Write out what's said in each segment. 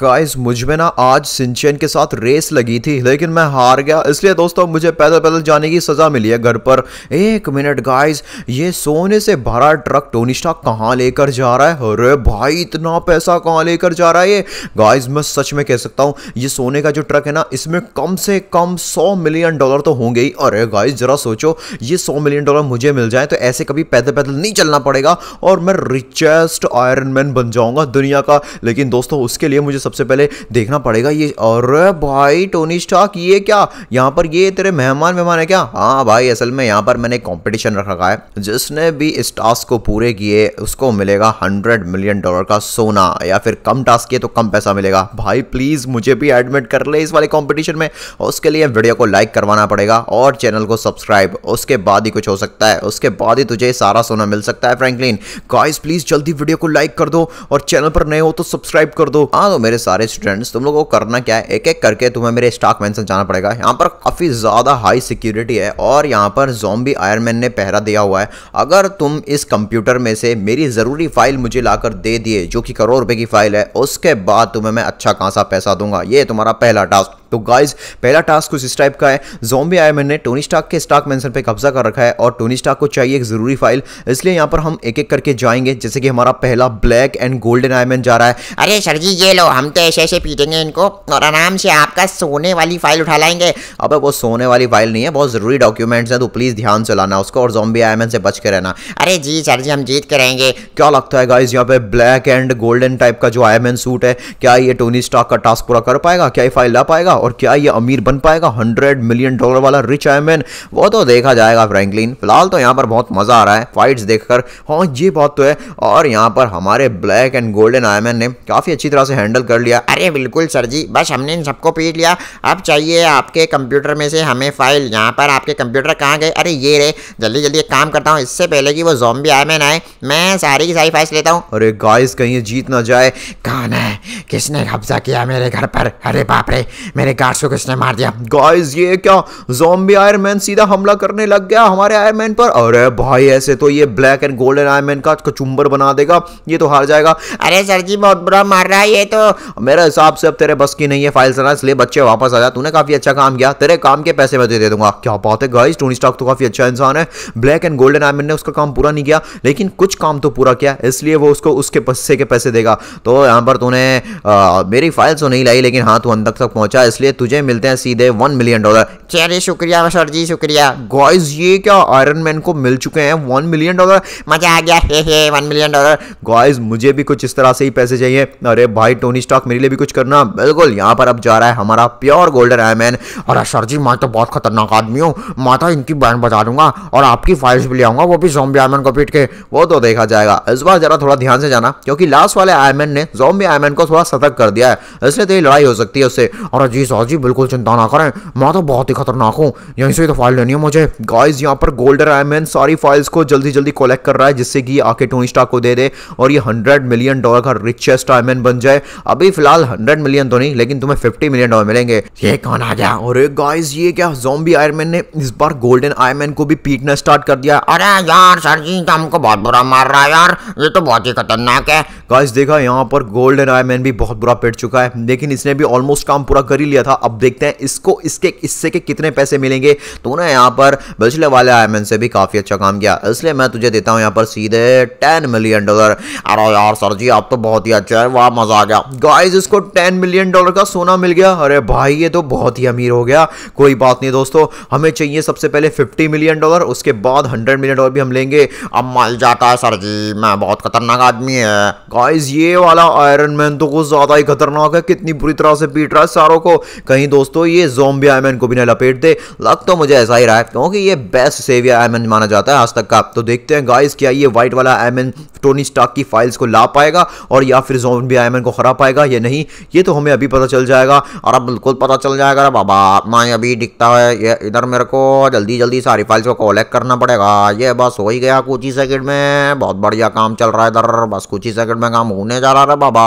Guys मुझ में ना आज सिंचन के साथ रेस लगी थी लेकिन मैं हार गया इसलिए दोस्तों मुझे पैदल पैदल जाने की सज़ा मिली है घर पर एक मिनट गाइस ये सोने से भरा ट्रक टोनी कहाँ लेकर जा रहा है अरे भाई इतना पैसा कहाँ लेकर जा रहा है ये गाइस मैं सच में कह सकता हूँ ये सोने का जो ट्रक है ना इसमें कम से कम सौ मिलियन डॉलर तो होंगे ही अरे गाइज ज़रा सोचो ये सौ मिलियन डॉलर मुझे मिल जाए तो ऐसे कभी पैदल पैदल नहीं चलना पड़ेगा और मैं रिचेस्ट आयरन मैन बन जाऊँगा दुनिया का लेकिन दोस्तों उसके लिए मुझे सबसे पहले देखना पड़ेगा ये और भाई टोनी स्टॉक ये क्या यहाँ पर ये तेरे मेहमान मेहमान है क्या हाँ भाई असल में यहाँ पर मैंने कॉम्पिटिशन रख रखा है जिसने भी इस टास्क को पूरे किए उसको मिलेगा हंड्रेड मिलियन डॉलर का सोना या फिर कम टास्क किए तो कम पैसा मिलेगा भाई प्लीज़ मुझे भी एडमिट कर ले इस वाले कॉम्पिटिशन में उसके लिए वीडियो को लाइक करवाना पड़ेगा और चैनल को सब्सक्राइब उसके बाद ही कुछ हो सकता है उसके बाद ही तुझे सारा सोना मिल सकता है फ्रैंकलिन गाइस प्लीज़ जल्दी वीडियो को लाइक कर दो और चैनल पर नए हो तो सब्सक्राइब कर दो हाँ तो मेरे मेरे सारे स्टूडेंट्स तुम लोगों को करना क्या है एक एक करके तुम्हें मेरे स्टॉक मैंसन जाना पड़ेगा यहाँ पर काफ़ी ज़्यादा हाई सिक्योरिटी है और यहाँ पर जॉम्बी आयरमैन ने पहरा दिया हुआ है अगर तुम इस कंप्यूटर में से मेरी ज़रूरी फाइल मुझे लाकर दे दिए जो कि करोड़ रुपये की फाइल है उसके बाद तुम्हें मैं अच्छा खासा पैसा दूंगा ये तुम्हारा पहला टास्क तो गाइज पहला टास्क कुछ इस टाइप का है जोम्बी आयरमैन ने टोनी स्टाक के स्टाक मैंसन पे कब्जा कर रखा है और टोनी स्टाक को चाहिए एक ज़रूरी फाइल इसलिए यहाँ पर हम एक एक करके जाएंगे जैसे कि हमारा पहला ब्लैक एंड गोल्डन आयरमैन जा रहा है अरे सर जी ये लो हम तो ऐसे ऐसे पीटेंगे इनको और आराम से आपका सोने वाली फाइल उठा लाएंगे अब वो सोने वाली फाइल नहीं है बहुत ज़रूरी डॉक्यूमेंट्स है तो प्लीज़ ध्यान से लाना उसको और जोम्बी आयरमैन से बच के रहना अरे जी सर जी हम जीत के रहेंगे क्या लगता है गाइज यहाँ पे ब्लैक एंड गोल्डन टाइप का जो आयरमैन सूट है क्या ये टोनी स्टॉक का टास्क पूरा कर पाएगा क्या ये फाइल ला पाएगा और क्या ये अमीर बन पाएगा हंड्रेड मिलियन डॉलर वाला रिच मैन वो तो देखा जाएगा फ्रैंकलिन फिलहाल तो यहाँ पर बहुत मजा आ रहा है फाइट्स देखकर हाँ ये बात तो है और यहाँ पर हमारे ब्लैक एंड गोल्डन मैन ने काफ़ी अच्छी तरह से हैंडल कर लिया अरे बिल्कुल सर जी बस हमने इन सबको पीट लिया अब चाहिए आपके कंप्यूटर में से हमें फाइल यहाँ पर आपके कंप्यूटर कहाँ गए अरे ये रे जल्दी जल्दी एक काम करता हूँ इससे पहले कि वो जॉम्बी मैन आए मैं सारी की सारी फाइल्स लेता हूँ अरे गाइस कहीं जीत ना जाए कहा है किसने कब्जा किया मेरे घर पर अरे बाप रे मेरे मेरे गार्ड्स को किसने मार दिया गाइस ये क्या जोम्बी आयरमैन सीधा हमला करने लग गया हमारे आयरमैन पर अरे भाई ऐसे तो ये ब्लैक एंड गोल्डन आयरमैन का कचुम्बर बना देगा ये तो हार जाएगा अरे सर जी बहुत बुरा मार रहा है ये तो मेरे हिसाब से अब तेरे बस की नहीं है फाइल सर इसलिए बच्चे वापस आ जा तूने काफी अच्छा काम किया तेरे काम के पैसे मैं दे दूंगा क्या बात है गाइस टोनी स्टॉक तो काफी अच्छा इंसान है ब्लैक एंड गोल्डन आयरमैन ने उसका काम पूरा नहीं किया लेकिन कुछ काम तो पूरा किया इसलिए वो उसको उसके पैसे के पैसे देगा तो यहाँ पर तूने मेरी फाइल्स तो नहीं लाई लेकिन हाँ तू अंदर तक पहुंचा इसलिए इसलिए तुझे मिलते हैं सीधे वन मिलियन डॉलर चेरे शुक्रिया सर जी शुक्रिया गॉयज ये क्या आयरन मैन को मिल चुके हैं वन मिलियन डॉलर मजा आ गया hey hey one million dollar guys मुझे भी कुछ इस तरह से ही पैसे चाहिए अरे भाई टोनी स्टॉक मेरे लिए भी कुछ करना बिल्कुल यहाँ पर अब जा रहा है हमारा प्योर गोल्डन मैन और सर जी मैं तो बहुत खतरनाक आदमी हूँ मैं तो इनकी बैंड बता दूंगा और आपकी फाइल्स भी ले आऊंगा वो भी जोम्बे आयरमैन को पीट के वो तो देखा जाएगा इस बार जरा थोड़ा ध्यान से जाना क्योंकि लास्ट वाले आयरमैन ने जोम्बे आयरमैन को थोड़ा सतर्क कर दिया है इसलिए तेरी लड़ाई हो सकती है उससे और जी जी सर जी बिल्कुल चिंता ना करें मैं तो बहुत ही खतरनाक हूँ यहीं से तो फाइल लेनी है मुझे गाइज यहाँ पर गोल्डर आयमैन सारी फाइल्स को जल्दी जल्दी कलेक्ट कर रहा है जिससे कि आके टोनी स्टार को दे दे और ये हंड्रेड मिलियन डॉलर का रिचेस्ट आयमैन बन जाए अभी फिलहाल हंड्रेड मिलियन तो नहीं लेकिन तुम्हें फिफ्टी मिलियन डॉलर मिलेंगे ये कौन आ गया और गाइज ये क्या जॉम्बी आयरमैन ने इस बार गोल्डन आयरमैन को भी पीटना स्टार्ट कर दिया अरे यार सर जी हमको बहुत बुरा मार रहा है यार ये तो बहुत ही खतरनाक है गाइज देखा यहाँ पर गोल्डन आयरमैन भी बहुत बुरा पिट चुका है लेकिन इसने भी ऑलमोस्ट काम पूरा कर ही लिया था अब देखते हैं इसको इसके इससे के कितने पैसे मिलेंगे तो ना यहाँ पर पिछले वाले आई से भी काफ़ी अच्छा काम किया इसलिए मैं तुझे देता हूँ यहाँ पर सीधे टेन मिलियन डॉलर अरे यार सर जी आप तो बहुत ही अच्छा है वाह मज़ा आ गया गाइज इसको टेन मिलियन डॉलर का सोना मिल गया अरे भाई ये तो बहुत ही अमीर हो गया कोई बात नहीं दोस्तों हमें चाहिए सबसे पहले फिफ्टी मिलियन डॉलर उसके बाद हंड्रेड मिलियन डॉलर भी हम लेंगे अब मल जाता है सर जी मैं बहुत खतरनाक आदमी है गाइज ये वाला आयरन मैन तो कुछ ज़्यादा ही खतरनाक है कितनी बुरी तरह से पीट रहा है सारों को कहीं दोस्तों ये जोम्बी आयमन को भी ना लपेट दे लग तो मुझे ऐसा ही रहा है क्योंकि ये बेस्ट सेवियर आयमन माना जाता है आज तक का तो देखते हैं गाइस क्या ये व्हाइट वाला आयमन टोनी स्टॉक की फाइल्स को ला पाएगा और या फिर जोम्बी आयमन को हरा पाएगा या नहीं ये तो हमें अभी पता चल जाएगा और अब बिल्कुल पता चल जाएगा बाबा माँ अभी दिखता है ये इधर मेरे को जल्दी जल्दी सारी फाइल्स को कॉलेक्ट करना पड़ेगा ये बस हो ही गया कुछ ही सेकेंड में बहुत बढ़िया काम चल रहा है इधर बस कुछ ही सेकेंड में काम होने जा रहा है बाबा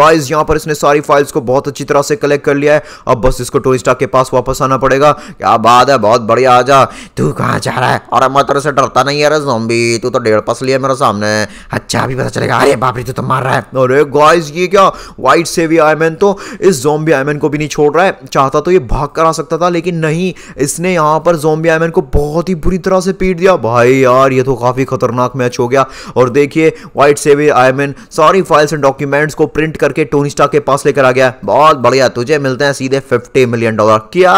गाइज यहाँ पर इसने सारी फाइल्स को बहुत अच्छी तरह से कलेक्ट कर लिया है अब बस इसको टोनी स्टार्क के पास वापस आना पड़ेगा क्या बात है बहुत बढ़िया आजा तू कहाँ जा रहा है अरे मैं तेरे से डरता नहीं है अरे जोम्बी तू तो डेढ़ पस लिया मेरे सामने अच्छा अभी पता चलेगा अरे बापरे तू तो मार रहा है अरे गॉइज ये क्या वाइट सेवी आयमैन तो इस जोम्बी आयमैन को भी नहीं छोड़ रहा है चाहता तो ये भाग कर आ सकता था लेकिन नहीं इसने यहाँ पर जोम्बी आयमैन को बहुत ही बुरी तरह से पीट दिया भाई यार ये तो काफ़ी खतरनाक मैच हो गया और देखिए वाइट सेवी आयमैन सारी फाइल्स एंड डॉक्यूमेंट्स को प्रिंट करके टोनी स्टार के पास लेकर आ गया बहुत बढ़िया तुझे मिलते हैं सीधे 50 मिलियन डॉलर क्या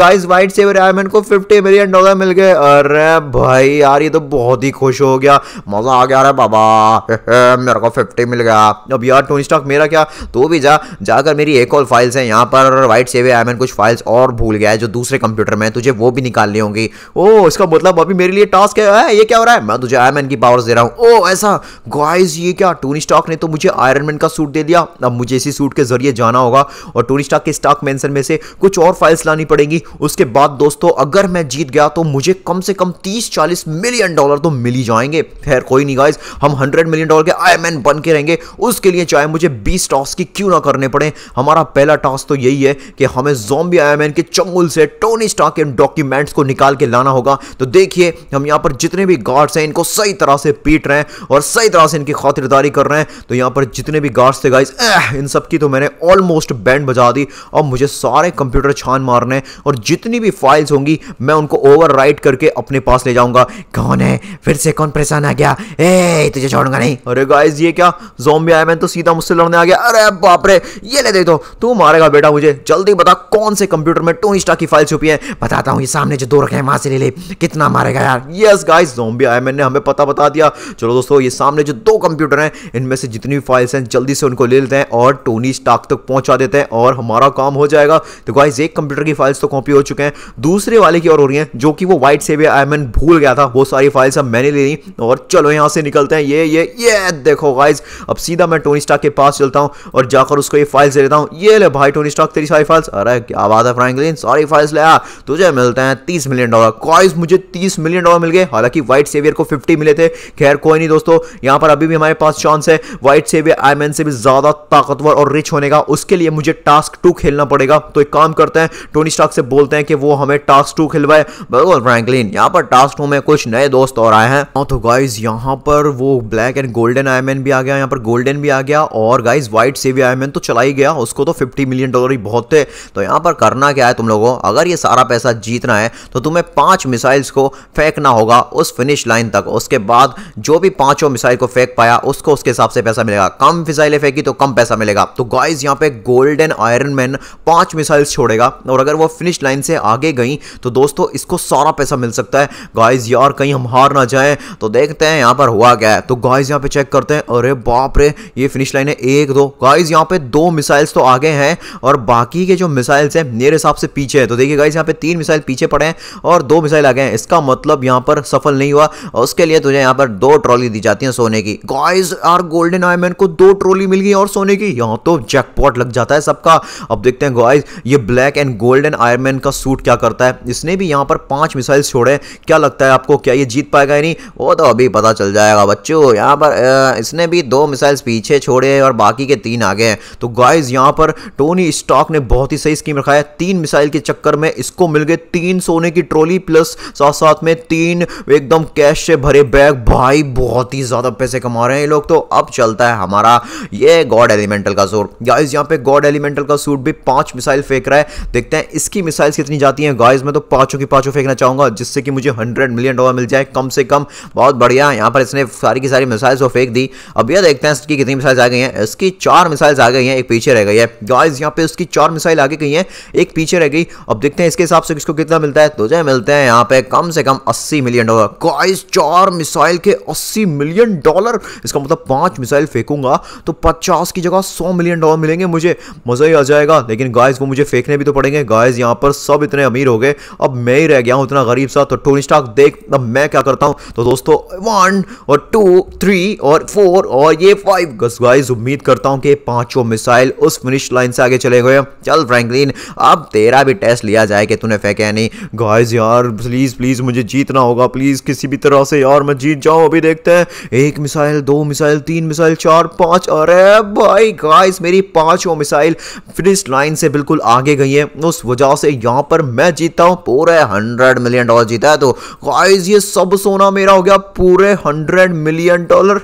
गाइस वाइट सेवर आयरमैन को 50 मिलियन डॉलर मिल गए अरे भाई यार ये तो बहुत ही खुश हो गया मजा आ गया अरे बाबा मेरे को 50 मिल गया अब यार टोनी स्टॉक मेरा क्या तो भी जा जाकर मेरी एक और फाइल्स है यहाँ पर वाइट सेवर आयरमैन कुछ फाइल्स और भूल गया है जो दूसरे कंप्यूटर में तुझे वो भी निकालनी होंगी ओ इसका मतलब अभी मेरे लिए टास्क है ये क्या हो रहा है मैं तुझे आयरमैन की पावर्स दे रहा हूँ ओ ऐसा गाइस ये क्या टोनी स्टॉक ने तो मुझे आयरन मैन का सूट दे दिया अब मुझे इसी सूट के जरिए जाना होगा और टोनी स्टॉक के स्टॉक डार्क मेंशन में से कुछ और फाइल्स लानी पड़ेगी उसके बाद दोस्तों अगर मैं जीत गया तो मुझे कम से कम तीस चालीस मिलियन डॉलर तो मिल ही जाएंगे खैर कोई नहीं गाइज हम हंड्रेड मिलियन डॉलर के आई मैन बन के रहेंगे उसके लिए चाहे मुझे बीस टॉस की क्यों ना करने पड़े हमारा पहला टॉस तो यही है कि हमें जोम्बी आई मैन के चंगुल से टोनी स्टॉक के डॉक्यूमेंट्स को निकाल के लाना होगा तो देखिए हम यहाँ पर जितने भी गार्ड्स हैं इनको सही तरह से पीट रहे हैं और सही तरह से इनकी खातिरदारी कर रहे हैं तो यहाँ पर जितने भी गार्ड्स थे गाइज इन सब की तो मैंने ऑलमोस्ट बैंड बजा दी अब मुझे सारे कंप्यूटर छान मारने और जितनी भी फाइल्स होंगी मैं उनको ओवर करके अपने पास ले जाऊंगा कौन है फिर से कौन परेशान आ गया ए तुझे छोड़ूंगा नहीं अरे गाइज ये क्या जोम्बी आया मैंने तो सीधा मुझसे लड़ने आ गया अरे बाप रे ये ले दे दो तो। तू मारेगा बेटा मुझे जल्दी बता कौन से कंप्यूटर में टू इंस्टा की फाइल छुपी है बताता हूँ ये सामने जो दो रखे हैं वहां से ले ले कितना मारेगा यार यस गाइस जोम्बी आया मैंने हमें पता बता दिया चलो दोस्तों ये सामने जो दो कंप्यूटर हैं इनमें से जितनी भी फाइल्स हैं जल्दी से उनको ले लेते हैं और टोनी स्टाक तक पहुंचा देते हैं और हमारा काम हो जाएगा तो गाइज एक कंप्यूटर की फाइल्स तो कॉपी हो चुके हैं दूसरे वाले की और हो रही है जो कि वो वाइट सेव आई मैन भूल गया था वो सारी फाइल्स अब मैंने ले ली और चलो यहाँ से निकलते हैं ये ये ये देखो गाइज अब सीधा मैं टोनी स्टाक के पास चलता हूँ और जाकर उसको ये फाइल्स दे देता हूँ ये ले भाई टोनी स्टाक तेरी सारी फाइल्स अरे क्या बात है फ्रैंकलिन सारी फाइल्स ले आ तुझे मिलते हैं तीस मिलियन डॉलर गाइज मुझे तीस मिलियन डॉलर मिल गए हालांकि व्हाइट सेवियर को फिफ्टी मिले थे खैर कोई नहीं दोस्तों यहाँ पर अभी भी हमारे पास चांस है व्हाइट सेवियर आई से भी ज्यादा ताकतवर और रिच होने का उसके लिए मुझे टास्क टू खेलना खेलना पड़ेगा तो एक काम करते हैं टोनी स्टॉक से बोलते हैं कि वो हमें टास्क टू खिलवाए बिल्कुल फ्रैंकलिन यहाँ पर टास्क टू में कुछ नए दोस्त और आए हैं हाँ, तो गाइज यहाँ पर वो ब्लैक एंड गोल्डन आयरमैन भी आ गया यहाँ पर गोल्डन भी आ गया और गाइज व्हाइट से भी आयरमैन तो चला ही गया उसको तो फिफ्टी मिलियन डॉलर ही बहुत थे तो यहाँ पर करना क्या है तुम लोगों अगर ये सारा पैसा जीतना है तो तुम्हें पांच मिसाइल्स को फेंकना होगा उस फिनिश लाइन तक उसके बाद जो भी पांचों मिसाइल को फेंक पाया उसको उसके हिसाब से पैसा मिलेगा कम मिसाइलें फेंकी तो कम पैसा मिलेगा तो गाइज यहाँ पे गोल्डन आयरन मैन पांच मिसाइल्स छोड़ेगा और अगर वो फिनिश लाइन से आगे गई तो दोस्तों इसको सारा पैसा मिल सकता है गाइज यार कहीं हम हार ना जाए तो देखते हैं यहां पर हुआ क्या है तो गाइज यहां पे चेक करते हैं अरे बाप रे ये फिनिश लाइन है एक दो गाइज यहां पे दो मिसाइल्स तो आगे हैं और बाकी के जो मिसाइल्स हैं मेरे हिसाब से पीछे हैं तो देखिए गाइज यहां पे तीन मिसाइल पीछे पड़े हैं और दो मिसाइल आगे हैं इसका मतलब यहां पर सफल नहीं हुआ और उसके लिए तुझे यहां पर दो ट्रॉली दी जाती है सोने की गाइज यार गोल्डन आयमैन को दो ट्रॉली मिल गई और सोने की यहां तो जैकपॉट लग जाता है सबका अब देख देखते हैं गाइज ये black and golden and iron man का सूट क्या करता है इसने भी यहाँ पर पांच मिसाइल छोड़े क्या लगता है आपको क्या ये जीत पाएगा या नहीं वो तो अभी पता चल जाएगा बच्चों यहाँ पर इसने भी दो मिसाइल्स पीछे छोड़े और बाकी के तीन आगे हैं तो गाइज यहाँ पर टोनी स्टॉक ने बहुत ही सही स्कीम रखा है तीन मिसाइल के चक्कर में इसको मिल गए तीन सोने की ट्रॉली प्लस साथ साथ में तीन एकदम कैश से भरे बैग भाई बहुत ही ज़्यादा पैसे कमा रहे हैं ये लोग तो अब चलता है हमारा ये गॉड एलिमेंटल का सूट गाइज यहाँ पे गॉड एलिमेंटल का सूट भी पांच मिसाइल फेंक रहा है देखते हैं इसकी मिसाइल्स कितनी जाती हैं गाइस मैं तो पांचों की पांचों फेंकना चाहूंगा जिससे कि मुझे हंड्रेड मिलियन डॉलर मिल जाए कम से कम बहुत बढ़िया यहाँ पर इसने सारी की सारी मिसाइल्स को फेंक दी अब यह देखते हैं इसकी कितनी मिसाइल्स आ गई हैं इसकी चार मिसाइल्स आ गई हैं एक पीछे रह गई है गाइस यहाँ पे उसकी चार मिसाइल आगे गई हैं एक पीछे रह गई अब देखते हैं इसके हिसाब से किसको कितना मिलता है तो जो मिलते हैं यहाँ पे कम से कम अस्सी मिलियन डॉलर गाइस चार मिसाइल के अस्सी मिलियन डॉलर इसका मतलब पांच मिसाइल फेंकूंगा तो पचास की जगह सौ मिलियन डॉलर मिलेंगे मुझे मजा ही आ जाएगा लेकिन गाइस वो मुझे फेंकने भी तो पड़ेंगे गाइस यहाँ पर सब इतने अमीर हो गए अब मैं ही रह गया हूँ इतना गरीब सा तो टोनी स्टाक देख अब मैं क्या करता हूँ तो दोस्तों वन और टू थ्री और फोर और ये फाइव गाइज उम्मीद करता हूँ कि पांचों मिसाइल उस फिनिश लाइन से आगे चले गए चल फ्रैंकलिन अब तेरा भी टेस्ट लिया जाए कि तूने फेंके नहीं गाइज यार प्लीज़ प्लीज़ मुझे जीतना होगा प्लीज़ किसी भी तरह से यार मैं जीत जाऊँ अभी देखते हैं एक मिसाइल दो मिसाइल तीन मिसाइल चार पाँच अरे भाई गाइस मेरी पाँचों मिसाइल फिनिश लाइन लाइन से बिल्कुल आगे गई है उस वजह से यहाँ पर मैं जीतता हूँ पूरे हंड्रेड मिलियन डॉलर जीता है तो गाइस ये सब सोना मेरा हो गया पूरे हंड्रेड मिलियन डॉलर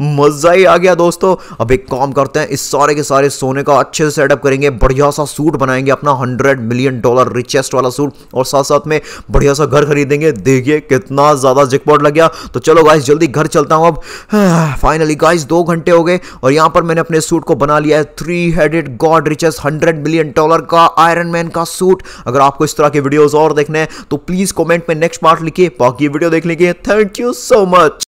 मजा ही आ गया दोस्तों अब एक काम करते हैं इस सारे के सारे सोने का अच्छे से सेटअप करेंगे बढ़िया सा सूट बनाएंगे अपना हंड्रेड मिलियन डॉलर रिचेस्ट वाला सूट और साथ साथ में बढ़िया सा घर खरीदेंगे देखिए कितना ज़्यादा जिकपॉट लग गया तो चलो गाइस जल्दी घर चलता हूँ अब फाइनली गाइस दो घंटे हो गए और यहाँ पर मैंने अपने सूट को बना लिया है three headed god richest hundred million dollar का आयरन मैन का सूट अगर आपको इस तरह के वीडियोस और देखने हैं तो प्लीज कॉमेंट में नेक्स्ट पार्ट लिखिए बाकी वीडियो देखने के थैंक यू सो मच